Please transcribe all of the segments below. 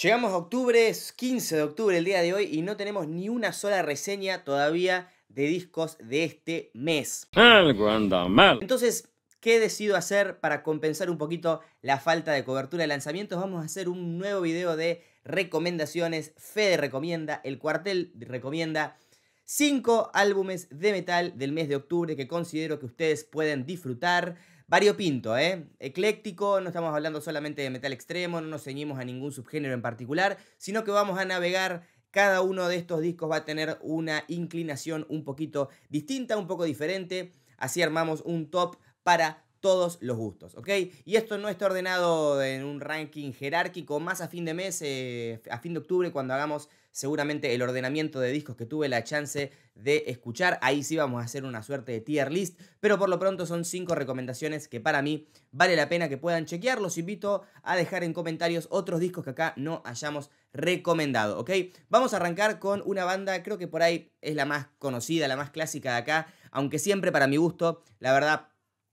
Llegamos a octubre, es 15 de octubre el día de hoy y no tenemos ni una sola reseña todavía de discos de este mes. Algo anda mal. Entonces, ¿qué decidido hacer para compensar un poquito la falta de cobertura de lanzamientos? Vamos a hacer un nuevo video de recomendaciones. Fede recomienda, el cuartel recomienda Cinco álbumes de metal del mes de octubre que considero que ustedes pueden disfrutar. pinto ¿eh? Ecléctico, no estamos hablando solamente de metal extremo, no nos ceñimos a ningún subgénero en particular, sino que vamos a navegar cada uno de estos discos va a tener una inclinación un poquito distinta, un poco diferente. Así armamos un top para todos los gustos, ¿ok? Y esto no está ordenado en un ranking jerárquico, más a fin de mes, eh, a fin de octubre, cuando hagamos seguramente el ordenamiento de discos que tuve la chance de escuchar. Ahí sí vamos a hacer una suerte de tier list, pero por lo pronto son cinco recomendaciones que para mí vale la pena que puedan chequear. Los invito a dejar en comentarios otros discos que acá no hayamos recomendado, ¿ok? Vamos a arrancar con una banda, creo que por ahí es la más conocida, la más clásica de acá, aunque siempre para mi gusto, la verdad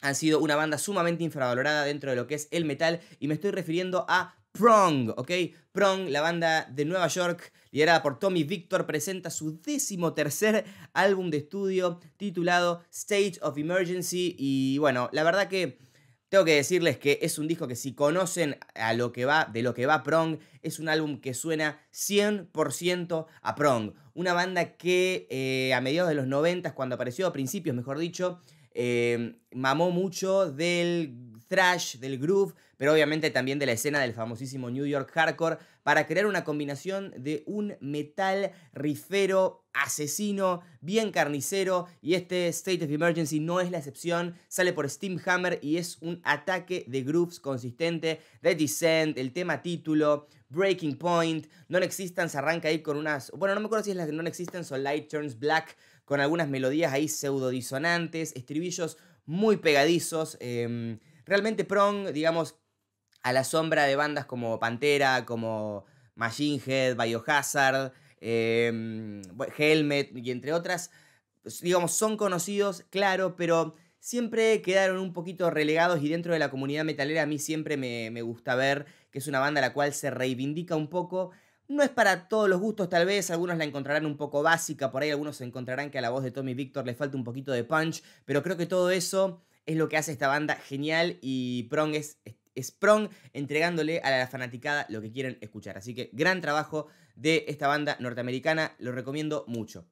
han sido una banda sumamente infravalorada dentro de lo que es el metal y me estoy refiriendo a Prong, ¿ok? Prong, la banda de Nueva York, liderada por Tommy Victor, presenta su décimo tercer álbum de estudio titulado Stage of Emergency y bueno, la verdad que tengo que decirles que es un disco que si conocen a lo que va, de lo que va Prong, es un álbum que suena 100% a Prong, una banda que eh, a mediados de los 90, cuando apareció, a principios mejor dicho, eh, mamó mucho del thrash, del groove, pero obviamente también de la escena del famosísimo New York Hardcore, para crear una combinación de un metal rifero, asesino, bien carnicero, y este State of Emergency no es la excepción, sale por Steam Hammer y es un ataque de grooves consistente, The Descent, el tema título, Breaking Point, Non Existence arranca ahí con unas, bueno no me acuerdo si es la de Non Existence o Light Turns Black, con algunas melodías ahí pseudo disonantes, estribillos muy pegadizos, em, realmente prong, digamos, a la sombra de bandas como Pantera, como Machine Head, Biohazard, em, Helmet y entre otras, digamos, son conocidos, claro, pero siempre quedaron un poquito relegados y dentro de la comunidad metalera a mí siempre me, gusta ver que es una banda la cual se reivindica un poco no es para todos los gustos, tal vez. Algunos la encontrarán un poco básica, por ahí algunos encontrarán que a la voz de Tommy Victor le falta un poquito de punch, pero creo que todo eso es lo que hace esta banda genial y Prong es, Prong entregándole a la fanaticada lo que quieren escuchar. Así que gran trabajo de esta banda norteamericana, lo recomiendo mucho.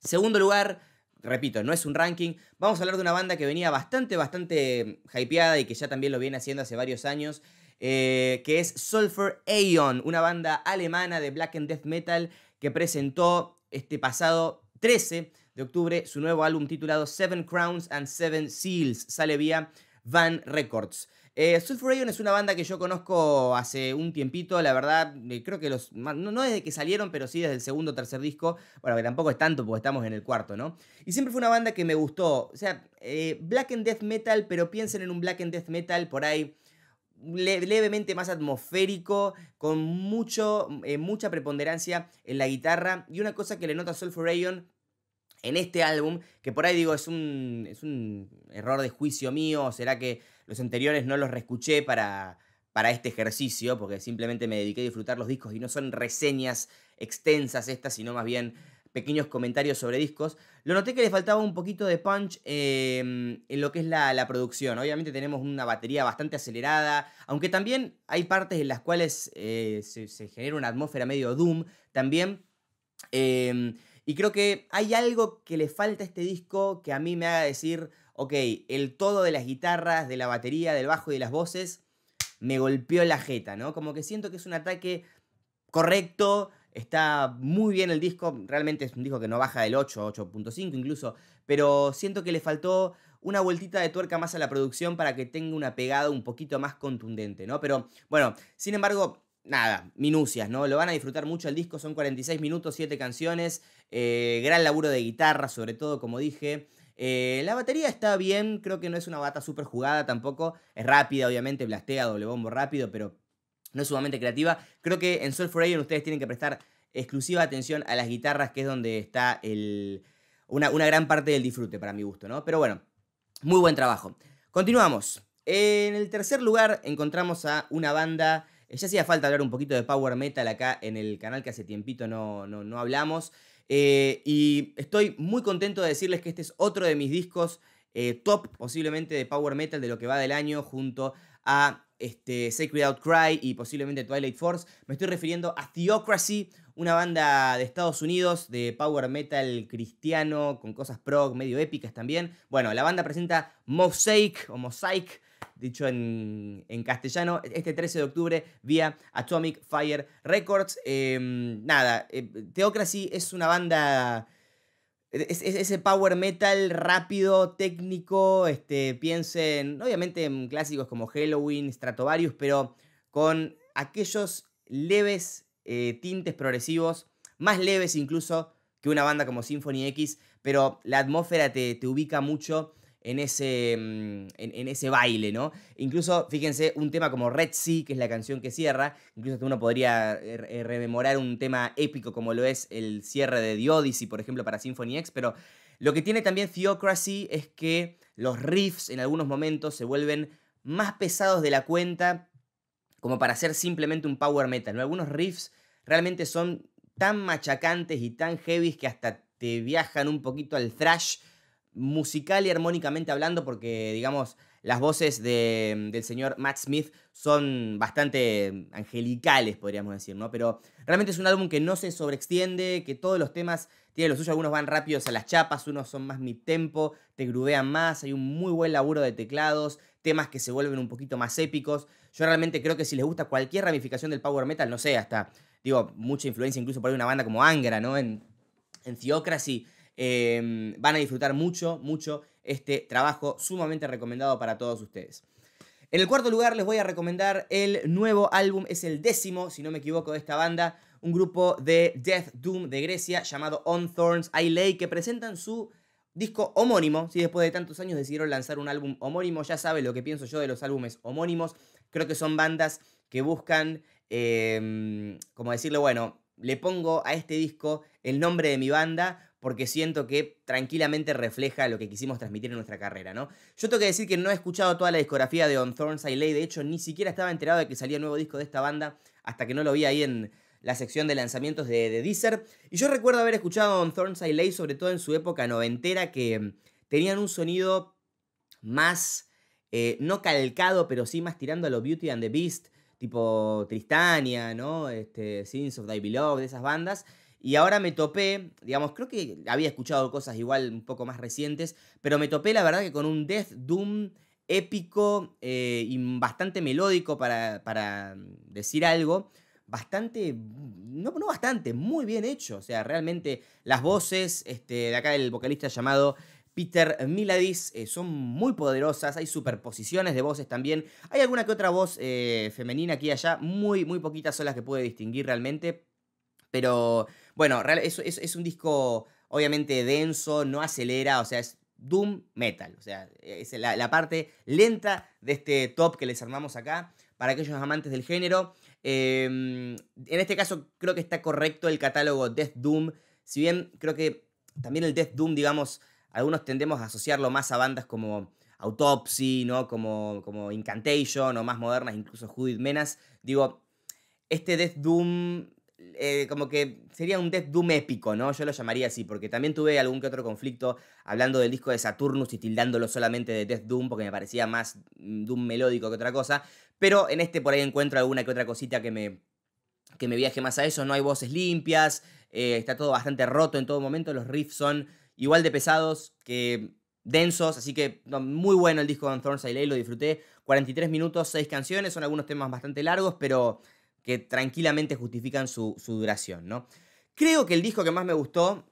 Segundo lugar, repito, no es un ranking. Vamos a hablar de una banda que venía bastante, bastante hypeada y que ya también lo viene haciendo hace varios años. Eh, que es Sulfur Aeon, una banda alemana de black and death metal que presentó este pasado 13 de octubre su nuevo álbum titulado Seven Crowns and Seven Seals, sale vía Van Records. Eh, Sulfur Aeon es una banda que yo conozco hace un tiempito, la verdad, eh, creo que los. No, desde que salieron, pero sí desde el segundo o tercer disco. Bueno, que tampoco es tanto porque estamos en el cuarto, ¿no? Y siempre fue una banda que me gustó. O sea, eh, Black and Death Metal, pero piensen en un Black and Death Metal por ahí levemente más atmosférico, con mucho, mm, eh, mucha preponderancia en la guitarra. Y una cosa que le nota Solf Rayon en este álbum, que por ahí digo es un, es un error de juicio mío, o será que los anteriores no los reescuché para, para este ejercicio, porque simplemente me dediqué a disfrutar los discos y no son reseñas extensas estas, sino más bien pequeños comentarios sobre discos, lo noté que le faltaba un poquito de punch em, en lo que es la, producción. Obviamente tenemos una batería bastante acelerada, aunque también hay partes en las cuales eh, se, genera una atmósfera medio doom también. Em, y creo que hay algo que le falta a este disco que a mí me haga decir, ok, el todo de las guitarras, de la batería, del bajo y de las voces me golpeó la jeta, ¿no? Como que siento que es un ataque correcto, Está muy bien el disco, realmente es un disco que no baja del 8, 8.5 incluso, pero siento que le faltó una vueltita de tuerca más a la producción para que tenga una pegada un poquito más contundente, ¿no? Pero bueno, sin embargo, nada, minucias, ¿no? Lo van a disfrutar mucho el disco, son 46 minutos, 7 canciones, eh, gran laburo de guitarra, sobre todo, como dije. Eh, la batería está bien, creo que no es una bata súper jugada tampoco, es rápida, obviamente, blastea, doble bombo rápido, pero no es sumamente creativa. Creo que en Soul for ustedes tienen que prestar exclusiva atención a las guitarras, que es donde está el, una, gran parte del disfrute para mi gusto, ¿no? Pero bueno, muy buen trabajo. Continuamos. En el tercer lugar encontramos a una banda. Eh, ya hacía falta hablar un poquito de Power Metal acá en el canal que hace tiempito no, no, hablamos. Eh, y estoy muy contento de decirles que este es otro de mis discos eh, top posiblemente de Power Metal de lo que va del año junto a este, Sacred Outcry y posiblemente Twilight Force. Me estoy refiriendo a Theocracy, una banda de Estados Unidos de power metal cristiano con cosas prog medio épicas también. Bueno, la banda presenta Mosaic o Mosaic, dicho en, en castellano, este 13 de octubre vía Atomic Fire Records. Em, nada, eh, Theocracy es una banda e-, ese power metal rápido, técnico, este, piensen, obviamente en clásicos como Halloween, Stratovarius, pero con aquellos leves eh, tintes progresivos, más leves incluso que una banda como Symphony X, pero la atmósfera te ubica mucho en ese, mm, en, ese baile, ¿no? Incluso, fíjense, un tema como Red Sea, que es la canción que cierra, incluso uno podría eh, eh, rememorar un tema épico como lo es el cierre de The Odyssey, por ejemplo, para Symphony X, pero lo que tiene también Theocracy es que los riffs en algunos momentos se vuelven más pesados de la cuenta como para ser simplemente un power metal, ¿no? Algunos riffs realmente son tan machacantes y tan heavy que hasta te viajan un poquito al thrash musical y armónicamente hablando, porque digamos, las voces mm, del señor Matt Smith son bastante mm, angelicales, podríamos decir, ¿no? Pero realmente es un álbum que no se sobreextiende, que todos los temas tienen los suyo, algunos van rápidos a las chapas, unos son más mi tempo, te grudean más, hay un muy buen laburo de teclados, temas que se vuelven un poquito más épicos. Yo realmente creo que si les gusta cualquier ramificación del power metal, no sé, hasta, digo, mucha influencia incluso por ahí una banda como Angra, ¿no? En, en Theocracy Em, van a disfrutar mucho, mucho este trabajo sumamente recomendado para todos ustedes. En el cuarto lugar les voy a recomendar el nuevo álbum, es el décimo, si no me equivoco, de esta banda, un grupo de Death Doom de Grecia llamado On Thorns I Lay, que presentan su disco homónimo. Si después de tantos años decidieron lanzar un álbum homónimo, ya saben lo que pienso yo de los álbumes homónimos. Creo que son bandas que buscan, em, como decirlo bueno, le pongo a este disco el nombre de mi banda porque siento que tranquilamente refleja lo que quisimos transmitir en nuestra carrera, ¿no? Yo tengo que decir que no he escuchado toda la discografía de On Thorns I Lay, de hecho ni siquiera estaba enterado de que salía nuevo disco de esta banda hasta que no lo vi ahí en la sección de lanzamientos de, Deezer. Y yo recuerdo haber escuchado On Thorns I Lay, sobre todo en su época noventera, que tenían un sonido más, eh, no calcado, pero sí más tirando a lo Beauty and the Beast, tipo Tristania, ¿no? Este, Sins of Thy de esas bandas. Y ahora me topé, digamos, creo que había escuchado cosas igual un poco más recientes, pero me topé la verdad que con un Death Doom épico eh, y bastante melódico para, para mm, decir algo. Bastante, mm, no, no, bastante, muy bien hecho. O sea, realmente las voces este, de acá el vocalista llamado Peter Miladis eh, son muy poderosas, hay superposiciones de voces también, hay alguna que otra voz eh, femenina aquí y allá, muy, muy poquitas son las que pude distinguir realmente, pero bueno, es, es, un disco obviamente denso, no acelera, o sea, es doom metal. O sea, es la, parte lenta de este top que les armamos acá para aquellos amantes del género. Em, en este caso creo que está correcto el catálogo Death Doom, si bien creo que también el Death Doom, digamos, algunos tendemos a asociarlo más a bandas como Autopsy, ¿no? Como, como Incantation o más modernas, incluso Judith Menas. Digo, este Death Doom eh, como que sería un Death Doom épico, ¿no? Yo lo llamaría así, porque también tuve algún que otro conflicto hablando del disco de Saturnus y tildándolo solamente de Death Doom, porque me parecía más mm, Doom melódico que otra cosa. Pero en este por ahí encuentro alguna que otra cosita que me, que me viaje más a eso. No hay voces limpias, eh, está todo bastante roto en todo momento. Los riffs son igual de pesados que densos, así que muy bueno el disco de Thorns I Lay, lo disfruté. 43 minutos, 6 canciones, son algunos temas bastante largos, pero que tranquilamente justifican su, duración, ¿no? Creo que el disco que más me gustó,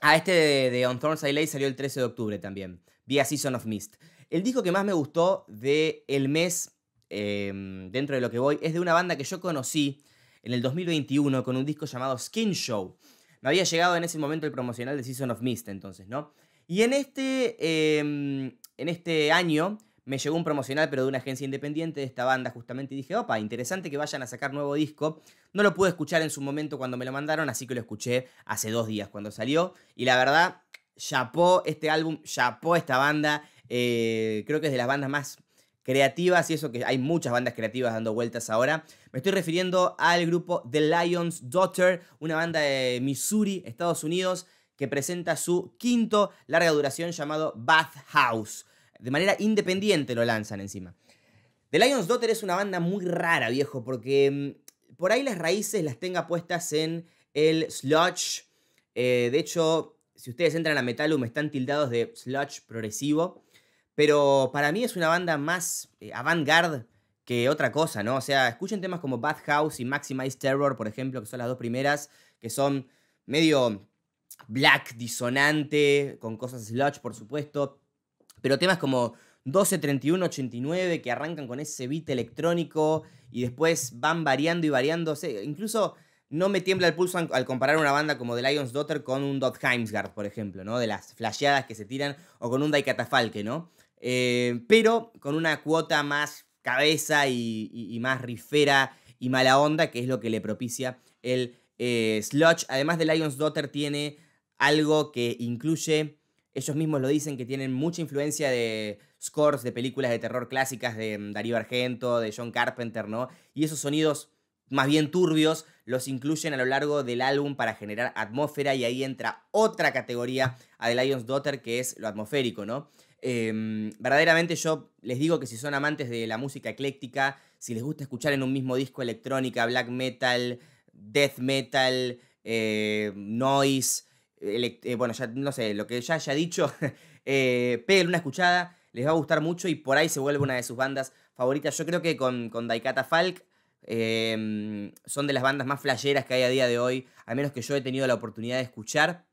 a este de, On Thorns I salió el 13 de octubre también, vía Season of Mist. El disco que más me gustó de el mes, em, dentro de lo que voy, es de una banda que yo conocí en el 2021 con un disco llamado Skin Show. Me había llegado en ese momento el promocional de Season of Mist, entonces, ¿no? Y en este, em, en este año me llegó un promocional, pero de una agencia independiente de esta banda justamente, y dije, opa, interesante que vayan a sacar nuevo disco. No lo pude escuchar en su momento cuando me lo mandaron, así que lo escuché hace dos días cuando salió. Y la verdad, chapó este álbum, chapó esta banda. Eh, creo que es de las bandas más creativas, y eso que hay muchas bandas creativas dando vueltas ahora. Me estoy refiriendo al grupo The Lion's Daughter, una banda de Missouri, Estados Unidos, que presenta su quinto larga duración llamado House de manera independiente lo lanzan encima. The Lion's Daughter es una banda muy rara, viejo, porque mm, por ahí las raíces las tenga puestas en el sludge. Eh, de hecho, si ustedes entran a Metalum están tildados de sludge progresivo. Pero para mí es una banda más eh, avant-garde que otra cosa, ¿no? O sea, escuchen temas como Bad House y Maximize Terror, por ejemplo, que son las dos primeras, que son medio black, disonante, con cosas sludge, por supuesto. Pero temas como 12, 31, 89, que arrancan con ese beat electrónico y después van variando y variándose. Incluso no me tiembla el pulso al comparar una banda como The Lion's Daughter con un Dot Heimsgard, por ejemplo, ¿no? De las flasheadas que se tiran, o con un Catafalque ¿no? Eh, pero con una cuota más cabeza y, más rifera y mala onda, que es lo que le propicia el eh, sludge. Además, The Lion's Daughter tiene algo que incluye ellos mismos lo dicen que tienen mucha influencia de scores de películas de terror clásicas de mm, Darío Argento, de John Carpenter, ¿no? Y esos sonidos más bien turbios los incluyen a lo largo del álbum para generar atmósfera y ahí entra otra categoría a The Lion's Daughter que es lo atmosférico, ¿no? Em, verdaderamente yo les digo que si son amantes de la música ecléctica, si les gusta escuchar en un mismo disco electrónica, black metal, death metal, eh, noise, eh, bueno, ya no sé, lo que ya haya dicho, eh, peguen una escuchada, les va a gustar mucho y por ahí se vuelve una de sus bandas favoritas. Yo creo que con, con Daikata Falk em, son de las bandas más flasheras que hay a día de hoy, al menos que yo he tenido la oportunidad de escuchar,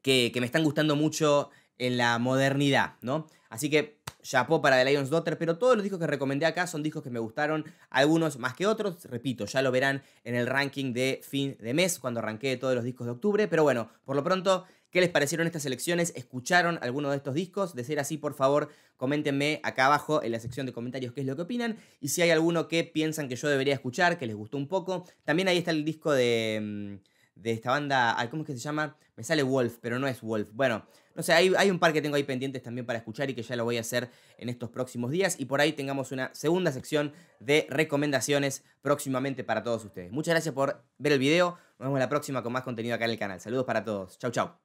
que, que me están gustando mucho en la modernidad, ¿no? Así que chapó para The Lion's Daughter, pero todos los discos que recomendé acá son discos que me gustaron, algunos más que otros, repito, ya lo verán en el ranking de fin de mes, cuando arranqué todos los discos de octubre, pero bueno, por lo pronto... ¿Qué les parecieron estas elecciones? ¿Escucharon alguno de estos discos? De ser así, por favor, coméntenme acá abajo en la sección de comentarios qué es lo que opinan. Y si hay alguno que piensan que yo debería escuchar, que les gustó un poco. También ahí está el disco de... Mm, de esta banda, ¿cómo es que se llama? Me sale Wolf, pero no es Wolf. Bueno, no sé, hay, hay, un par que tengo ahí pendientes también para escuchar y que ya lo voy a hacer en estos próximos días y por ahí tengamos una segunda sección de recomendaciones próximamente para todos ustedes. Muchas gracias por ver el video, nos vemos la próxima con más contenido acá en el canal. Saludos para todos, chau chau.